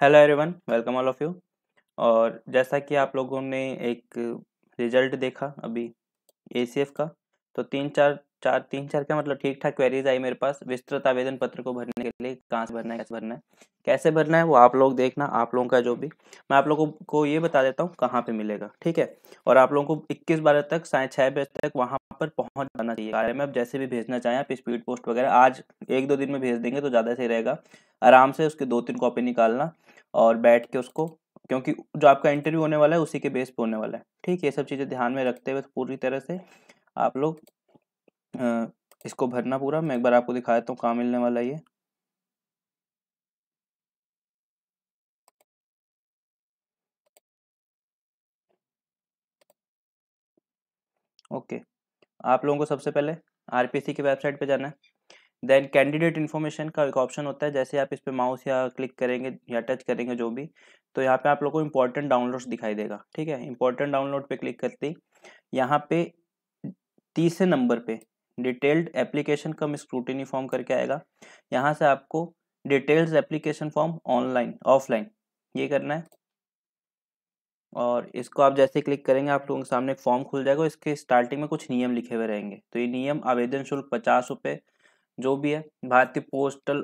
Hello everyone welcome all of you और जैसा कि आप लोगों ने एक रिजल्ट देखा अभी ए का तो तीन चार चार तीन चार क्या मतलब ठीक ठाक क्वेरीज आई मेरे पास विस्तृत आवेदन पत्र को भरने के लिए कहाँ से भरना है कैसे भरना है कैसे भरना है वो आप लोग देखना आप लोगों का जो भी मैं आप लोगों को ये बता देता हूँ कहाँ पे मिलेगा ठीक है और आप लोगों को 21 बारह तक साढ़े छः बजे तक वहाँ पर पहुंच जाना चाहिए कार्य में आप जैसे भी भेजना चाहें आप स्पीड पोस्ट वगैरह आज एक दो दिन में भेज देंगे तो ज़्यादा सही रहेगा आराम से उसके दो तीन कॉपी निकालना और बैठ के उसको क्योंकि जो आपका इंटरव्यू होने वाला है उसी के बेस पर होने वाला है ठीक ये सब चीज़ें ध्यान में रखते हुए तो पूरी तरह से आप लोग इसको भरना पूरा मैं एक बार आपको दिखा देता हूँ कहाँ मिलने वाला ये ओके okay. आप लोगों को सबसे पहले आर की वेबसाइट पर जाना है देन कैंडिडेट इन्फॉर्मेशन का एक ऑप्शन होता है जैसे आप इस पर माउस या क्लिक करेंगे या टच करेंगे जो भी तो यहाँ पे आप लोग को इम्पोर्टेंट डाउनलोड्स दिखाई देगा ठीक है इम्पोर्टेंट डाउनलोड पे क्लिक करते ही यहाँ पे तीसरे नंबर पे detailed application cum scrutiny form करके आएगा यहाँ से आपको details application form online offline ये करना है और इसको आप जैसे क्लिक करेंगे आप लोगों के सामने एक फॉर्म खुल जाएगा इसके स्टार्टिंग में कुछ नियम लिखे हुए रहेंगे तो ये नियम आवेदन शुल्क पचास रुपये जो भी है भारतीय पोस्टल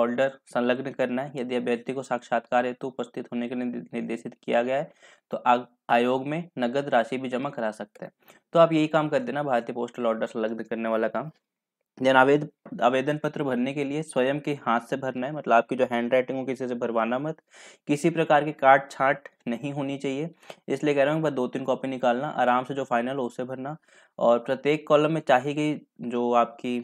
ऑर्डर संलग्न करना है यदि अभ्यर्थी को साक्षात्कार हेतु तो उपस्थित होने के लिए निर्देशित किया गया है तो आयोग में नगद राशि भी जमा करा सकते हैं तो आप यही काम कर देना भारतीय पोस्टल ऑर्डर संलग्न करने वाला काम जन आवेद आवेदन पत्र भरने के लिए स्वयं के हाथ से भरना है मतलब आपकी जो हैंड राइटिंग हो किसी से भरवाना मत किसी प्रकार की काट छाट नहीं होनी चाहिए इसलिए कह रहा हूँ बस दो तीन कॉपी निकालना आराम से जो फाइनल हो उसे भरना और प्रत्येक कॉलम में चाहिए कि जो आपकी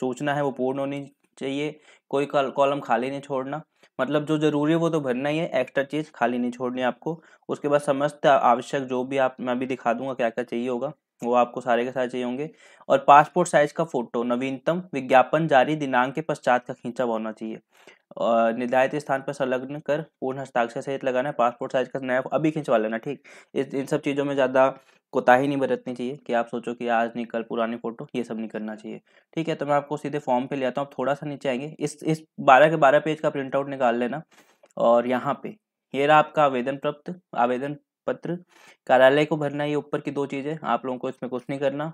सूचना है वो पूर्ण होनी चाहिए कोई कॉलम खाली नहीं छोड़ना मतलब जो जरूरी है वो तो भरना ही है एक्स्ट्रा चीज़ खाली नहीं छोड़नी आपको उसके बाद समस्त आवश्यक जो भी आप मैं भी दिखा दूंगा क्या क्या चाहिए होगा वो आपको सारे के सारे चाहिए होंगे और पासपोर्ट साइज का फोटो नवीनतम विज्ञापन जारी दिनांक के पश्चात का खींचा हुआ होना चाहिए और निर्धारित स्थान पर संलग्न कर पूर्ण हस्ताक्षर सहित लगाना है पासपोर्ट साइज का नया अभी खिंचवा लेना ठीक इस इन सब चीज़ों में ज़्यादा कोताही नहीं बरतनी चाहिए कि आप सोचो कि आज निकल पुरानी फोटो ये सब नहीं करना चाहिए ठीक है तो मैं आपको सीधे फॉर्म पे ले आता हूँ आप थोड़ा सा नीचे आएंगे इस इस बारह के बारह पेज का प्रिंट आउट निकाल लेना और यहाँ पे ये रहा आपका आवेदन प्राप्त आवेदन पत्र कार्यालय को भरना ये ऊपर की दो चीज़ें आप लोगों को इसमें कुछ नहीं करना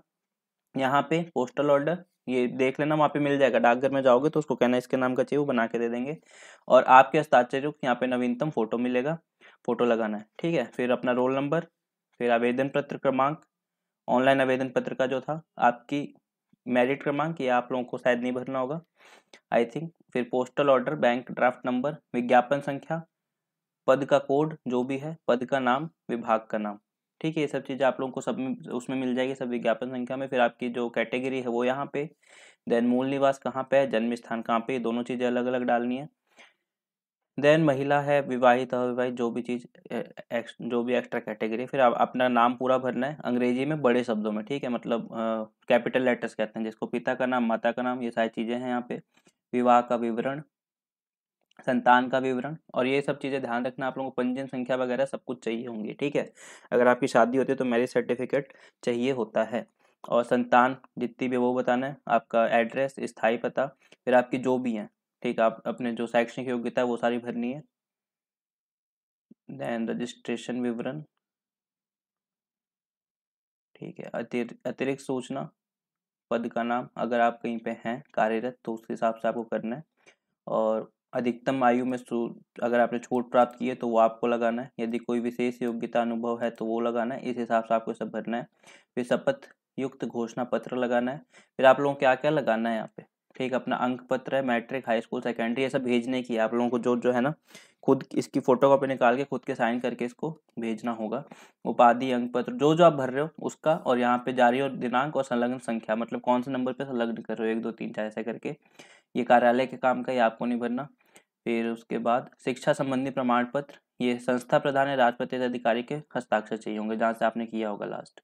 यहाँ पे पोस्टल ऑर्डर ये देख लेना वहाँ पे मिल जाएगा डाकघर में जाओगे तो उसको कहना इसके नाम का चाहिए वो बना के दे देंगे और आपके हस्ताक्षर को यहाँ पे नवीनतम फोटो मिलेगा फोटो लगाना है ठीक है फिर अपना रोल नंबर फिर आवेदन पत्र क्रमांक ऑनलाइन आवेदन पत्र का जो था आपकी मेरिट क्रमांक ये आप लोगों को शायद नहीं भरना होगा आई थिंक फिर postal order bank draft number विज्ञापन संख्या पद का कोड जो भी है पद का नाम विभाग का नाम ठीक है ये सब चीज़ें आप लोगों को सब उसमें मिल जाएगी सब विज्ञापन संख्या में फिर आपकी जो कैटेगरी है वो यहाँ पे देन मूल निवास कहाँ पे है जन्म स्थान कहाँ पे दोनों चीज़ें अलग अलग डालनी है देन महिला है विवाहित अविवाहित जो भी चीज़ जो भी एक्स्ट्रा कैटेगरी फिर आप अपना नाम पूरा भरना है अंग्रेजी में बड़े शब्दों में ठीक है मतलब कैपिटल लेटर्स कहते हैं जिसको पिता का नाम माता का नाम ये सारी चीज़ें हैं यहाँ पे विवाह का विवरण संतान का विवरण और ये सब चीज़ें ध्यान रखना आप लोगों को पंजीयन संख्या वगैरह सब कुछ चाहिए होंगी ठीक है अगर आपकी शादी होती है तो मैरिज सर्टिफिकेट चाहिए होता है और संतान जितनी भी वो बताना है आपका एड्रेस स्थायी पता फिर आपकी जो भी है ठीक आप अपने जो शैक्षणिक योग्यता है वो सारी भरनी है देन रजिस्ट्रेशन विवरण ठीक है अतिर अतिरिक्त सूचना पद का नाम अगर आप कहीं पे हैं कार्यरत तो उसके हिसाब से आपको करना है और अधिकतम आयु में अगर आपने छूट प्राप्त की है तो वो आपको लगाना है यदि कोई विशेष योग्यता अनुभव है तो वो लगाना है इस हिसाब से आपको सब भरना है फिर शपथ युक्त घोषणा पत्र लगाना है फिर आप लोगों को क्या क्या लगाना है यहाँ पे ठीक अपना अंक पत्र है मैट्रिक हाई स्कूल सेकेंडरी ये सब भेजने की आप लोगों को जो जो है ना खुद इसकी फोटो कॉपी निकाल के खुद के साइन करके इसको भेजना होगा उपाधि अंक पत्र जो जो आप भर रहे हो उसका और यहाँ पे जारी और दिनांक और संलग्न संख्या मतलब कौन से नंबर पे संलग्न कर रहे हो एक दो तीन चार ऐसे करके ये कार्यालय के काम का ये आपको नहीं भरना फिर उसके बाद शिक्षा संबंधी प्रमाण पत्र ये संस्था प्रधान या राजपत्र अधिकारी के हस्ताक्षर चाहिए होंगे जहाँ से आपने किया होगा लास्ट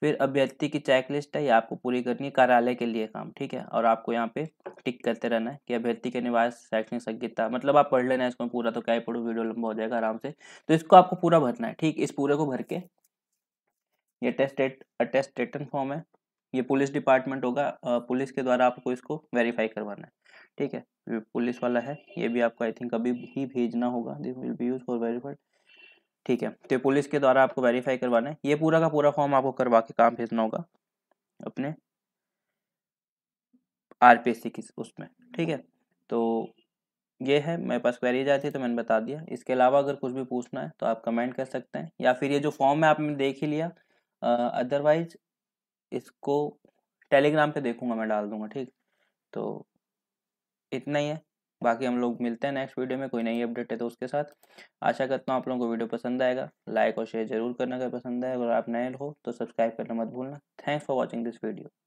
फिर अभ्यर्थी की चेकलिस्ट है ये आपको पूरी करनी है कार्यालय के लिए काम ठीक है और आपको यहाँ पे टिक करते रहना है कि अभ्यर्थी के निवास शैक्षणिक संहिता मतलब आप पढ़ लेना है इसमें पूरा तो क्या ही पढ़ो वीडियो लंबा हो जाएगा आराम से तो इसको आपको पूरा भरना है ठीक इस पूरे को भर के ये टेस्टेट अटेस्टेटन फॉर्म है ये पुलिस डिपार्टमेंट होगा पुलिस के द्वारा आपको इसको वेरीफाई करवाना है ठीक है पुलिस वाला है ये भी आपको आई थिंक अभी ही भेजना होगा this will be use for verified ठीक है तो पुलिस के द्वारा आपको वेरीफाई करवाना है ये पूरा का पूरा फॉर्म आपको करवा के काम भेजना होगा अपने आर पी की उसमें ठीक है तो ये है मेरे पास क्वेरीज आई थी तो मैंने बता दिया इसके अलावा अगर कुछ भी पूछना है तो आप कमेंट कर सकते हैं या फिर ये जो फॉर्म है आपने देख ही लिया अदरवाइज इसको टेलीग्राम पे देखूंगा मैं डाल दूंगा ठीक तो इतना ही है बाकी हम लोग मिलते हैं नेक्स्ट वीडियो में कोई नई अपडेट है तो उसके साथ आशा करता हूँ आप लोगों को वीडियो पसंद आएगा लाइक और शेयर जरूर करना अगर पसंद आए अगर आप नए हो तो सब्सक्राइब करना मत भूलना thanks for watching this video